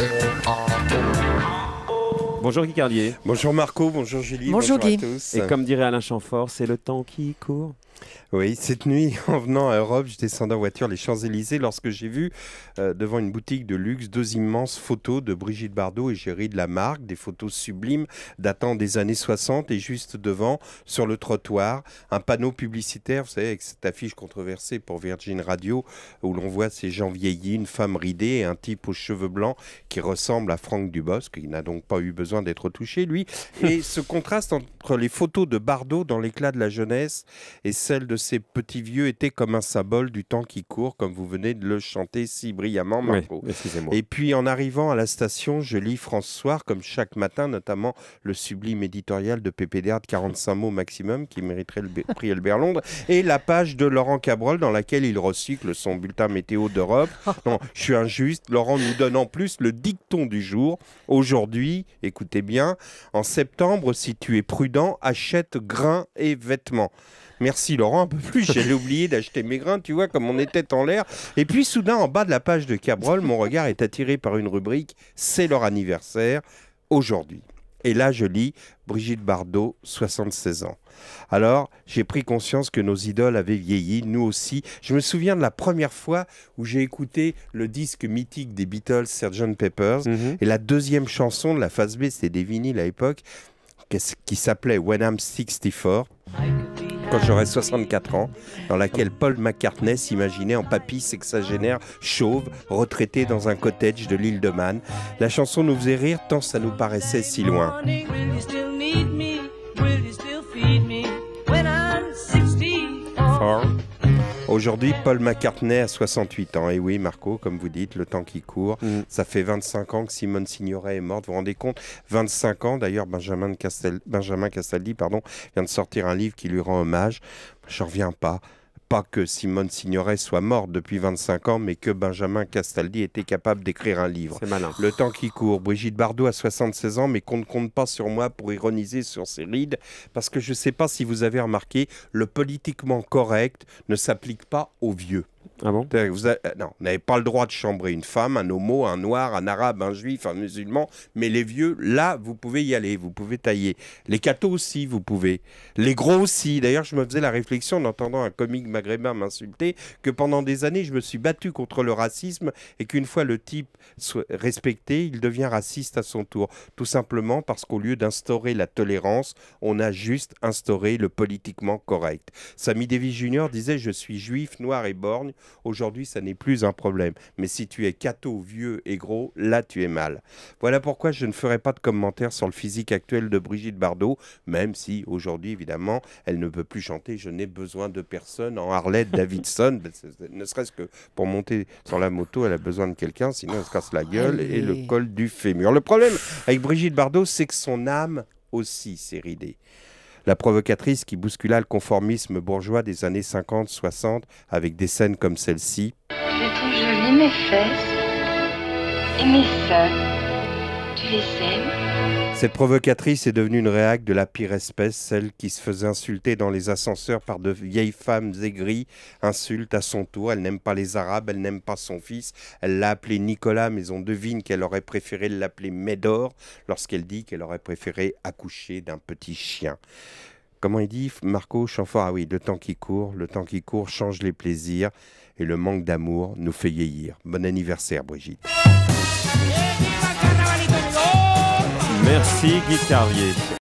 it all. Bonjour Guy Bonjour Marco, bonjour Julie, bonjour, à tous. Et comme dirait Alain Chamfort, c'est le temps qui court. Oui, cette nuit, en venant à Europe, je descendais en voiture les Champs-Élysées lorsque j'ai vu euh, devant une boutique de luxe deux immenses photos de Brigitte Bardot et Géry de la Marque, des photos sublimes datant des années 60 et juste devant, sur le trottoir, un panneau publicitaire, vous savez, avec cette affiche controversée pour Virgin Radio où l'on voit ces gens vieillis, une femme ridée et un type aux cheveux blancs qui ressemble à Franck Dubosc. Il n'a donc pas eu besoin d'être touché, lui. Et ce contraste entre les photos de Bardot dans l'éclat de la jeunesse et celles de ces petits vieux était comme un symbole du temps qui court, comme vous venez de le chanter si brillamment, Marco. et puis en arrivant à la station, je lis François, comme chaque matin, notamment le sublime éditorial de Pépé de 45 mots maximum, qui mériterait le prix Albert Londres, et la page de Laurent Cabrol dans laquelle il recycle son bulletin météo d'Europe. Non, je suis injuste. Laurent nous donne en plus le dicton du jour. Aujourd'hui, écoutez, écoutez bien, en septembre, si tu es prudent, achète grains et vêtements. Merci Laurent, un peu plus, J'ai oublié d'acheter mes grains, tu vois, comme on était en l'air. Et puis soudain, en bas de la page de Cabrol, mon regard est attiré par une rubrique, c'est leur anniversaire aujourd'hui. Et là, je lis Brigitte Bardot, 76 ans. Alors, j'ai pris conscience que nos idoles avaient vieilli, nous aussi. Je me souviens de la première fois où j'ai écouté le disque mythique des Beatles, Sgt. Peppers, mhm. et la deuxième chanson de la phase B, c'était des vinyles à l'époque, qui s'appelait When I'm 64 quand j'aurai 64 ans, dans laquelle Paul McCartney s'imaginait en papy sexagénaire chauve, retraité dans un cottage de l'île de Man. La chanson nous faisait rire tant ça nous paraissait si loin. Aujourd'hui, Paul McCartney a 68 ans. Et oui, Marco, comme vous dites, le temps qui court. Mm. Ça fait 25 ans que Simone Signoret est morte. Vous vous rendez compte 25 ans. D'ailleurs, Benjamin, Castaldi pardon, vient de sortir un livre qui lui rend hommage. J'en reviens pas pas que Simone Signoret soit morte depuis 25 ans, mais que Benjamin Castaldi était capable d'écrire un livre. Malin. Le temps qui court. Brigitte Bardot a 76 ans, mais qu'on ne compte pas sur moi pour ironiser sur ses rides, parce que je ne sais pas si vous avez remarqué, le politiquement correct ne s'applique pas aux vieux. Ah bon euh, vous n'avez pas le droit de chambrer une femme, un homo, un noir, un arabe, un juif, un musulman, mais les vieux, là, vous pouvez y aller, vous pouvez tailler. Les cathos aussi, vous pouvez. Les gros aussi. D'ailleurs, je me faisais la réflexion en entendant un comique maghrébin m'insulter que pendant des années, je me suis battu contre le racisme et qu'une fois le type respecté, il devient raciste à son tour. Tout simplement parce qu'au lieu d'instaurer la tolérance, on a juste instauré le politiquement correct. Samy Davis Jr. disait Je suis juif, noir et borgne Aujourd'hui, ça n'est plus un problème. Mais si tu es cato, vieux et gros, là, tu es mal. Voilà pourquoi je ne ferai pas de commentaires sur le physique actuel de Brigitte Bardot, même si aujourd'hui, évidemment, elle ne peut plus chanter. Je n'ai besoin de personne en Harley Davidson, ben, ne serait-ce que pour monter sur la moto, elle a besoin de quelqu'un, sinon elle se casse la ah, gueule et le col du fémur. Le problème avec Brigitte Bardot, c'est que son âme aussi s'est ridée. La provocatrice qui bouscula le conformisme bourgeois des années 50-60 avec des scènes comme celle-ci. mes fesses et mes cette provocatrice est devenue une réacte de la pire espèce, celle qui se faisait insulter dans les ascenseurs par de vieilles femmes aigries, insulte à son tour, elle n'aime pas les Arabes, elle n'aime pas son fils, elle l'a appelé Nicolas, mais on devine qu'elle aurait préféré l'appeler Médor lorsqu'elle dit qu'elle aurait préféré accoucher d'un petit chien comment il dit Marco Chanfort Ah oui, le temps qui court, le temps qui court change les plaisirs et le manque d'amour nous fait vieillir. Bon anniversaire Brigitte. Merci Guy Carlier.